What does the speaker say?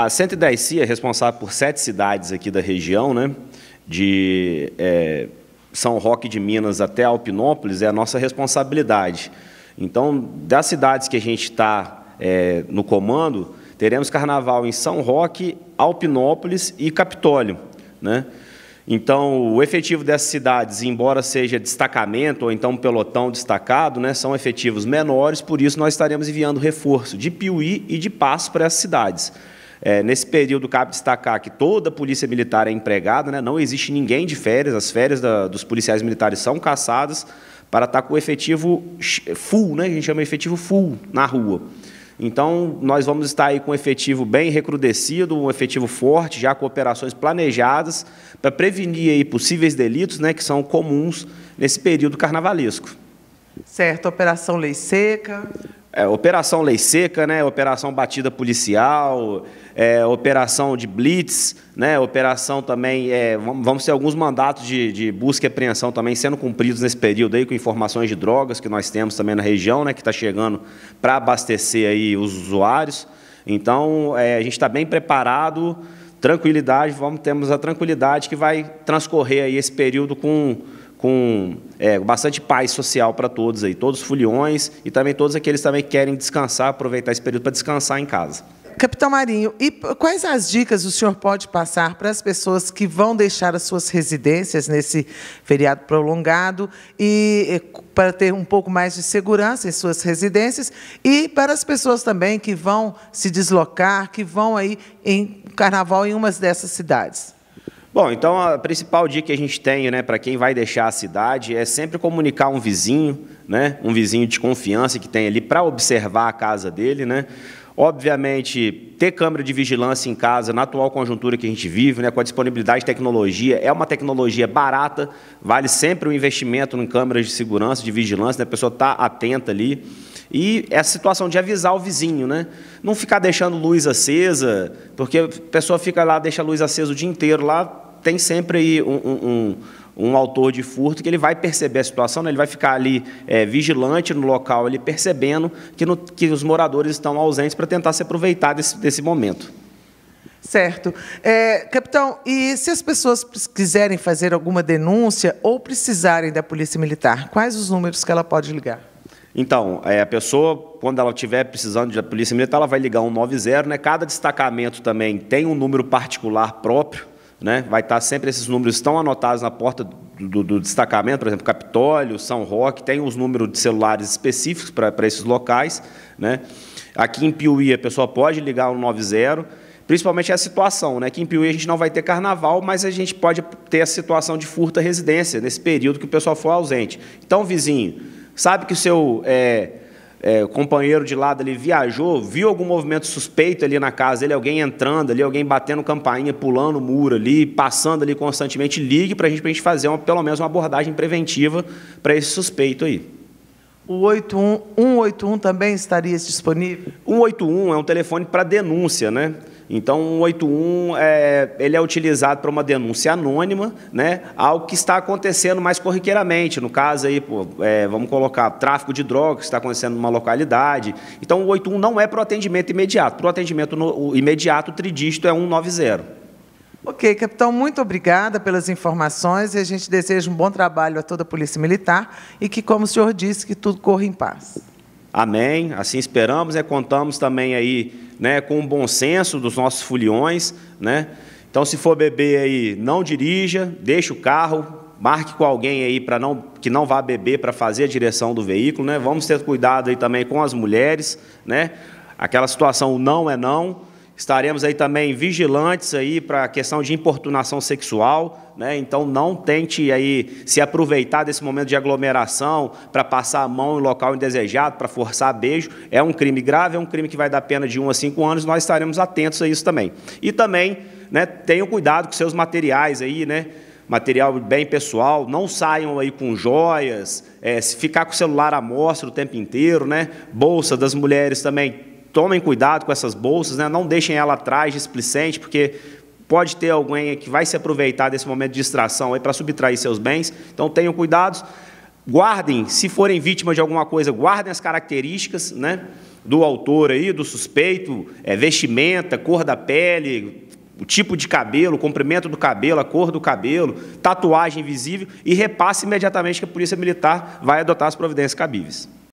A 110 CIA é responsável por sete cidades aqui da região, né? de é, São Roque de Minas até Alpinópolis, é a nossa responsabilidade. Então, das cidades que a gente está é, no comando, teremos carnaval em São Roque, Alpinópolis e Capitólio. Né? Então, o efetivo dessas cidades, embora seja destacamento ou então pelotão destacado, né, são efetivos menores, por isso nós estaremos enviando reforço de Piuí e de Passo para essas cidades. É, nesse período, cabe destacar que toda a polícia militar é empregada, né? não existe ninguém de férias, as férias da, dos policiais militares são caçadas para estar tá com o efetivo full, né? a gente chama efetivo full na rua. Então, nós vamos estar aí com um efetivo bem recrudescido, um efetivo forte, já com operações planejadas para prevenir aí possíveis delitos né, que são comuns nesse período carnavalesco. Certo, Operação Lei Seca é, operação lei seca, né, operação batida policial, é, operação de blitz, né, operação também, é, vamos ter alguns mandatos de, de, busca e apreensão também sendo cumpridos nesse período aí, com informações de drogas que nós temos também na região, né, que está chegando para abastecer aí os usuários. Então, é, a gente está bem preparado, tranquilidade, vamos, temos a tranquilidade que vai transcorrer aí esse período com com é, bastante paz social para todos aí, todos os foliões e também todos aqueles também que querem descansar, aproveitar esse período para descansar em casa. Capitão Marinho, e quais as dicas o senhor pode passar para as pessoas que vão deixar as suas residências nesse feriado prolongado e para ter um pouco mais de segurança em suas residências e para as pessoas também que vão se deslocar, que vão aí em carnaval em umas dessas cidades? Bom, então a principal dica que a gente tem né, para quem vai deixar a cidade é sempre comunicar um vizinho, né, um vizinho de confiança que tem ali para observar a casa dele. Né. Obviamente, ter câmera de vigilância em casa, na atual conjuntura que a gente vive, né, com a disponibilidade de tecnologia, é uma tecnologia barata, vale sempre o um investimento em câmeras de segurança, de vigilância, né, a pessoa está atenta ali. E essa é situação de avisar o vizinho, né? Não ficar deixando luz acesa, porque a pessoa fica lá, deixa a luz acesa o dia inteiro lá, tem sempre aí um, um, um, um, autor de furto que ele vai perceber a situação, né? ele vai ficar ali é, vigilante no local, ele percebendo que, no, que os moradores estão ausentes para tentar se aproveitar desse, desse momento. Certo. É, capitão, e se as pessoas quiserem fazer alguma denúncia ou precisarem da Polícia Militar, quais os números que ela pode ligar? Então, é, a pessoa, quando ela estiver precisando da Polícia Militar, ela vai ligar 190, né? Cada destacamento também tem um número particular próprio né? Vai estar tá sempre, esses números estão anotados na porta do, do destacamento, por exemplo, Capitólio, São Roque, tem os números de celulares específicos para, esses locais. Né? Aqui em Piuí, a pessoa pode ligar o 90, principalmente a situação, né? Que em Piuí a gente não vai ter carnaval, mas a gente pode ter a situação de furta residência nesse período que o pessoal for ausente. Então, vizinho, sabe que o seu é, é, companheiro de lado ali viajou, viu algum movimento suspeito ali na casa, ele alguém entrando ali, alguém batendo campainha, pulando o muro ali, passando ali constantemente, ligue para a gente, gente fazer uma, pelo menos uma abordagem preventiva para esse suspeito aí. O 81, 181 também estaria disponível? 181 é um telefone para denúncia, né? Então, o 81 é, ele é utilizado para uma denúncia anônima, né, algo que está acontecendo mais corriqueiramente. No caso aí, pô, é, vamos colocar tráfico de drogas que está acontecendo numa localidade. Então, o 81 não é para o atendimento imediato. Para o atendimento imediato, o tridígito é 190. Ok, capitão, muito obrigada pelas informações e a gente deseja um bom trabalho a toda a Polícia Militar e que, como o senhor disse, que tudo corra em paz. Amém, assim esperamos e né? contamos também aí né, com o bom senso dos nossos foliões, né? Então, se for beber aí, não dirija, deixe o carro, marque com alguém aí para não que não vá beber para fazer a direção do veículo, né? Vamos ter cuidado aí também com as mulheres, né? Aquela situação não é não, Estaremos aí também vigilantes aí para a questão de importunação sexual, né? Então não tente aí se aproveitar desse momento de aglomeração para passar a mão em local indesejado, para forçar beijo. É um crime grave, é um crime que vai dar pena de 1 a 5 anos. Nós estaremos atentos a isso também. E também, né, tenham cuidado com seus materiais aí, né? material bem pessoal, não saiam aí com joias, é, ficar com o celular à mostra o tempo inteiro, né? Bolsa das mulheres também tomem cuidado com essas bolsas, né? não deixem ela atrás, displicente, porque pode ter alguém que vai se aproveitar desse momento de distração para subtrair seus bens. Então tenham cuidados, guardem, se forem vítimas de alguma coisa, guardem as características né, do autor aí, do suspeito, é, vestimenta, cor da pele, o tipo de cabelo, o comprimento do cabelo, a cor do cabelo, tatuagem visível e repasse imediatamente que a Polícia Militar vai adotar as providências cabíveis.